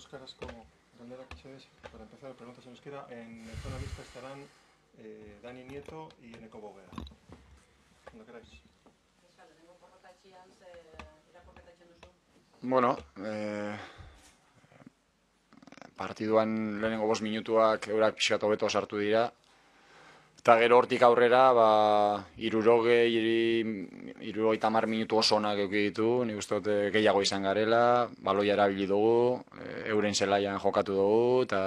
euskarazko galderak izabez, para empezar, preguntas en euskera, en zona vista estarán eh, Dani Nieto y Eneko Bogea. Cuando queráis. Eskal, tengo porrota ze duzu? Bueno, eh, partiduan lehenengo bos minutuak eurak pixkatu beto sartu dira, Eta gero hortik aurrera, ba, iruroge, iri, iruroge minutu oso onak ditu, nik uste dut eh, gehiago izan garela, baloi arabili dugu, eh, euren zelaian jokatu dugu, eta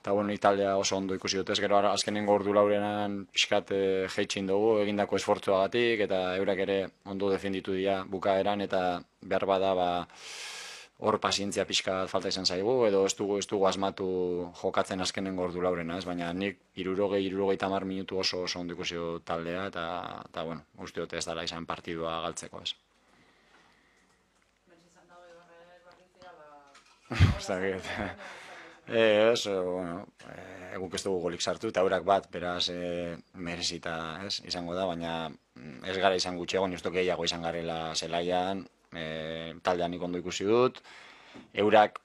eta bueno, Italia oso ondo ikusi dut, ez gero azkenen gordu laurenan pixkat eh, jeitxin dugu, egindako esfortzuagatik eta eurak ere ondo defenditu dira bukaeran, eta behar bada, ba, hor pazientzia pixka falta izan zaigu, edo ez dugu, ez dugu asmatu jokatzen azkenen gordu laurena, ez baina nik iruroge, iruroge minutu oso oso ondiko zio taldea, eta, eta bueno, uste dute ez dara izan partidua galtzeko, ez. Eta ba, gert, ez, eh, eh, bueno, eguk eh, ez dugu golik sartu, eta aurrak bat, beraz, e, merezita, ez, izango da, baina mm, ez gara izan gutxegoen, ez gehiago izan garela zelaian, e, taldean ikondo ikusi dut, eurak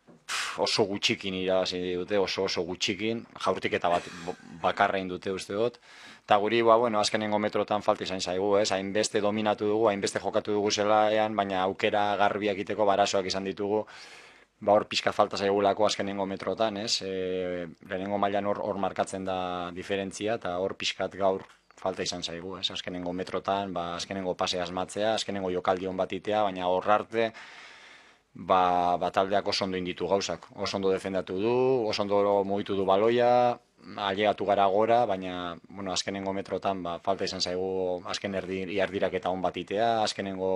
oso gutxikin irabazi dute, oso oso gutxikin, jaurtik eta bat bakarrein dute uste dut, eta guri, ba, bueno, azkenengo metrotan falti izan zaigu, ez, hainbeste dominatu dugu, hainbeste jokatu dugu zelaean, baina aukera garbiak iteko barasoak izan ditugu, ba, hor pixka falta zaigulako azkenengo metrotan, ez, e, lehenengo mailan hor, hor markatzen da diferentzia, eta hor pixkat gaur falta izan zaigu, ez, azkenengo metrotan, ba, azkenengo pase asmatzea, azkenengo jokaldion batitea, baina horrarte bataldeak ba, ba taldeak oso ondo inditu gauzak, oso ondo defendatu du, oso ondo mugitu du baloia, aliegatu gara gora, baina, bueno, azkenengo metrotan, ba, falta izan zaigu, azken erdi, iardirak eta on batitea, azkenengo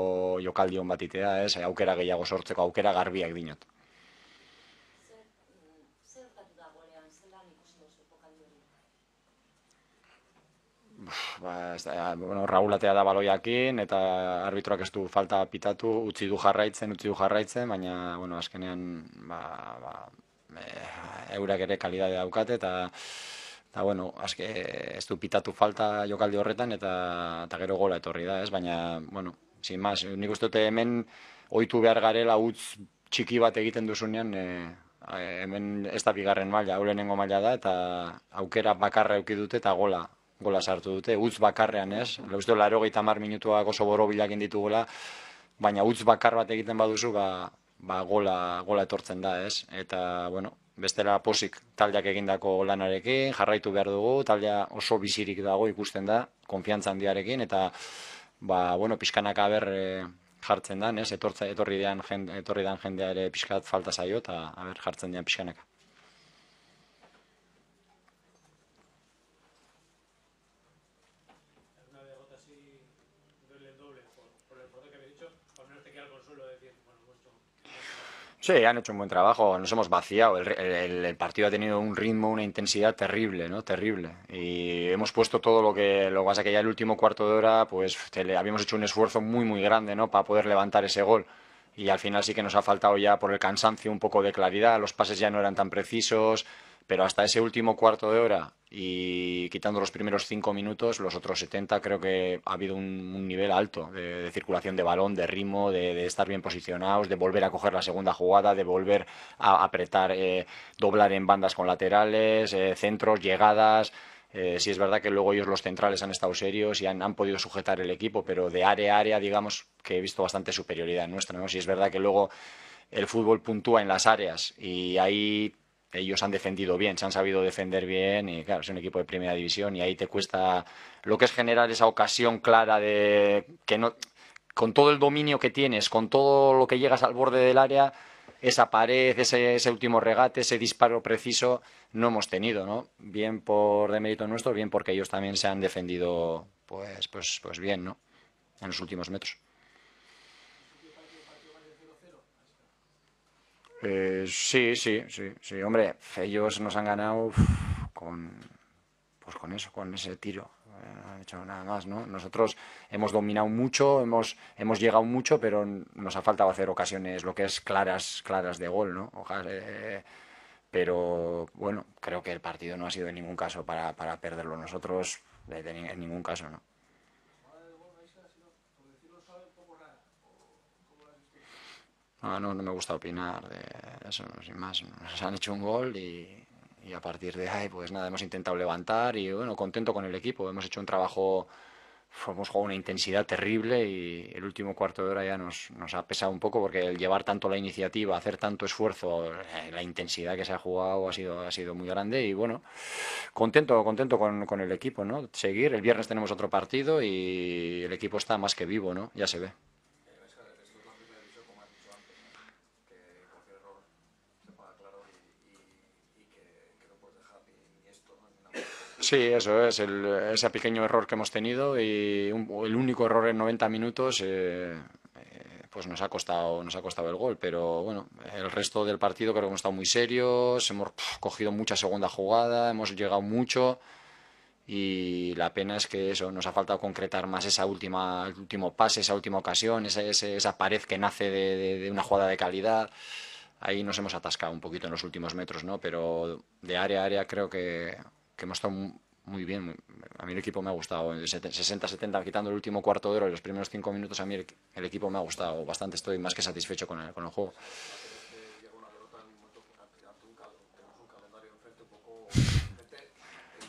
jokaldion batitea, ez, aukera gehiago sortzeko, aukera garbiak dinot. ba, ez da, bueno, raulatea da baloiakin, eta arbitroak ez du falta pitatu, utzi du jarraitzen, utzi du jarraitzen, baina, bueno, azkenean, ba, ba, e, eurak ere kalidadea daukate, eta, eta, bueno, azke, ez du pitatu falta jokaldi horretan, eta, eta gero gola etorri da, ez, baina, bueno, sin más, nik uste hemen, oitu behar garela utz txiki bat egiten duzunean, e, hemen ez da bigarren maila, hau lehenengo maila da, eta aukera bakarra eukidute eta gola gola sartu dute, utz bakarrean ez, lehuztu laro gehi mar minutuak oso boro bilak ditu gola, baina utz bakar bat egiten baduzu, ba, ba gola, gola etortzen da ez, eta bueno, bestela posik taldeak egindako lanarekin, jarraitu behar dugu, taldea oso bizirik dago ikusten da, konfiantza handiarekin, eta ba, bueno, pixkanak aber e, eh, jartzen da, ez, etortza, etorri, dean, jende, etorri jendea ere pixkat falta zaio, eta aber jartzen dian pixkanaka. Pues sí, han hecho un buen trabajo, nos hemos vaciado. El, partido ha tenido un ritmo, una intensidad terrible, ¿no? Terrible. Y hemos puesto todo lo que lo que pasa que ya el último cuarto de hora, pues habíamos hecho un esfuerzo muy, muy grande, ¿no? Para poder levantar ese gol. Y al final sí que nos ha faltado ya por el cansancio un poco de claridad. Los pases ya no eran tan precisos. Pero hasta ese último cuarto de hora y quitando los primeros cinco minutos, los otros 70 creo que ha habido un, nivel alto de, circulación de balón, de ritmo, de, estar bien posicionados, de volver a coger la segunda jugada, de volver a apretar, eh, doblar en bandas con laterales, eh, centros, llegadas. Si eh, sí es verdad que luego ellos los centrales han estado serios y han, podido sujetar el equipo, pero de área a área digamos que he visto bastante superioridad nuestra. ¿no? es verdad que luego el fútbol puntúa en las áreas y ahí ellos han defendido bien, se han sabido defender bien y claro, es un equipo de primera división y ahí te cuesta lo que es generar esa ocasión clara de que no con todo el dominio que tienes, con todo lo que llegas al borde del área, esa pared, ese, último regate, ese disparo preciso, no hemos tenido, ¿no? Bien por de mérito nuestro, bien porque ellos también se han defendido pues, pues, pues bien, ¿no? En los últimos metros. Eh, sí, sí, sí, sí. Hombre, ellos nos han ganado con, pues con eso, con ese tiro. Eh, no hecho nada más, ¿no? Nosotros hemos dominado mucho, hemos, hemos llegado mucho, pero nos ha faltado hacer ocasiones, lo que es claras, claras de gol, ¿no? Eh, pero bueno, creo que el partido no ha sido en ningún caso para, para perderlo nosotros, en ningún caso, ¿no? No, no, me gusta opinar de eso, sin más. Nos han hecho un gol y, a partir de ahí, pues nada, hemos intentado levantar y bueno, contento con el equipo. Hemos hecho un trabajo, hemos jugado una intensidad terrible y el último cuarto de hora ya nos, ha pesado un poco porque el llevar tanto la iniciativa, hacer tanto esfuerzo, eh, la intensidad que se ha jugado ha sido, ha sido muy grande y bueno, contento, contento con el equipo, ¿no? Seguir, el viernes tenemos otro partido y el equipo está más que vivo, ¿no? Ya se ve. Sí, eso es, ese pequeño error que hemos tenido y el único error en 90 minutos eh, eh, pues nos ha, costado, nos ha costado el gol, pero bueno, el resto del partido creo que hemos estado muy serios, hemos cogido mucha segunda jugada, hemos llegado mucho y la pena es que eso nos ha faltado concretar más esa última último pase esa última ocasión esa, pared que nace de, de, una jugada de calidad ahí nos hemos atascado un poquito en los últimos metros no pero de área a área creo que que hemos estado muy bien. a mí el equipo me ha gustado. 60-70, quitando el último cuarto de oro, y los primeros cinco minutos, a mí el, equipo me ha gustado bastante. Estoy más que satisfecho con el, con el juego.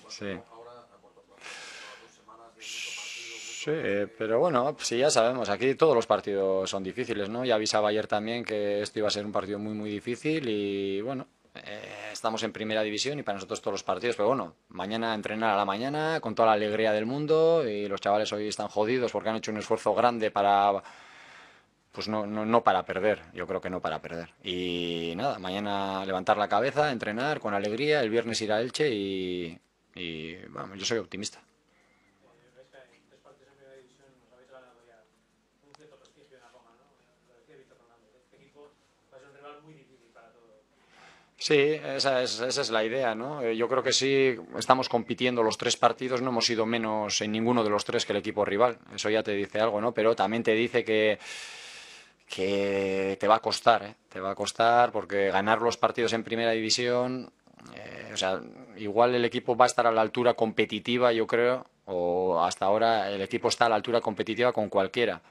Sí. Sí, pero bueno, pues sí, ya sabemos, aquí todos los partidos son difíciles, ¿no? Ya avisaba ayer también que esto iba a ser un partido muy, muy difícil y bueno, eh, estamos en primera división y para nosotros todos los partidos. Pero bueno, mañana entrenar a la mañana con toda la alegría del mundo y los chavales hoy están jodidos porque han hecho un esfuerzo grande para... Pues no, no, para perder, yo creo que no para perder. Y nada, mañana levantar la cabeza, entrenar con alegría, el viernes ir a Elche y, y vamos, yo soy optimista. muy difícil para todos. Sí, esa es, esa es, la idea, ¿no? Eh, yo creo que sí, estamos compitiendo los tres partidos, no hemos sido menos en ninguno de los tres que el equipo rival. Eso ya te dice algo, ¿no? Pero también te dice que, que te va a costar, ¿eh? Te va a costar porque ganar los partidos en primera división, eh, o sea, igual el equipo va a estar a la altura competitiva, yo creo, o hasta ahora el equipo está a la altura competitiva con cualquiera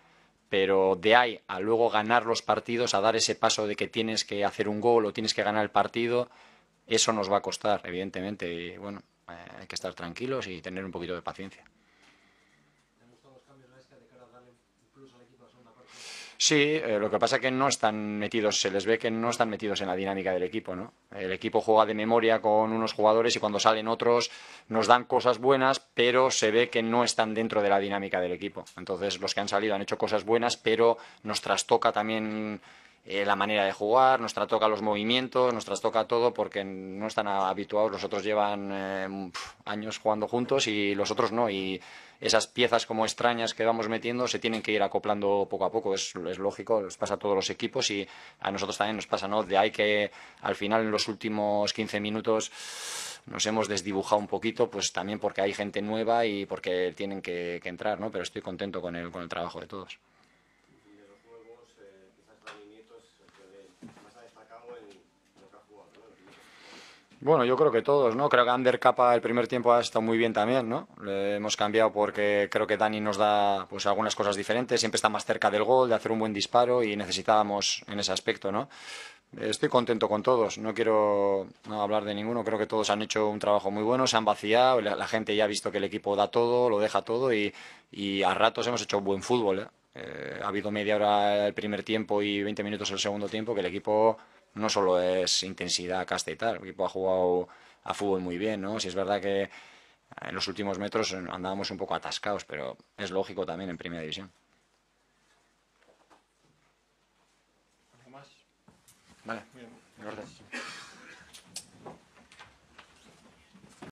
pero de ahí a luego ganar los partidos, a dar ese paso de que tienes que hacer un gol o tienes que ganar el partido, eso nos va a costar, evidentemente. Y bueno, eh, hay que estar tranquilos y tener un poquito de paciencia. Sí, eh, lo que pasa es que no están metidos, se les ve que no están metidos en la dinámica del equipo, ¿no? El equipo juega de memoria con unos jugadores y cuando salen otros nos dan cosas buenas, pero se ve que no están dentro de la dinámica del equipo. Entonces los que han salido han hecho cosas buenas, pero nos trastoca también eh, la manera de jugar, nos trastoca los movimientos, nos trastoca todo porque no están habituados, los otros llevan eh, años jugando juntos y los otros no. Y esas piezas como extrañas que vamos metiendo se tienen que ir acoplando poco a poco, es, lógico, nos pasa a todos los equipos y a nosotros también nos pasa, ¿no? De ahí que al final en los últimos 15 minutos nos hemos desdibujado un poquito, pues también porque hay gente nueva y porque tienen que, entrar, ¿no? Pero estoy contento con el trabajo de todos. Bueno, yo creo que todos, ¿no? Creo que Ander Capa el primer tiempo ha estado muy bien también, ¿no? hemos cambiado porque creo que Dani nos da pues algunas cosas diferentes, siempre está más cerca del gol, de hacer un buen disparo y necesitábamos en ese aspecto, ¿no? Estoy contento con todos, no quiero hablar de ninguno, creo que todos han hecho un trabajo muy bueno, se han vaciado, la, gente ya ha visto que el equipo da todo, lo deja todo y, y a ratos hemos hecho buen fútbol. ¿eh? Eh, ha habido media hora el primer tiempo y 20 minutos el segundo tiempo que el equipo no solo es intensidad, casta y tal. El equipo ha jugado a fútbol muy bien, ¿no? Si es verdad que en los últimos metros andábamos un poco atascados, pero es lógico también en Primera División. Vale,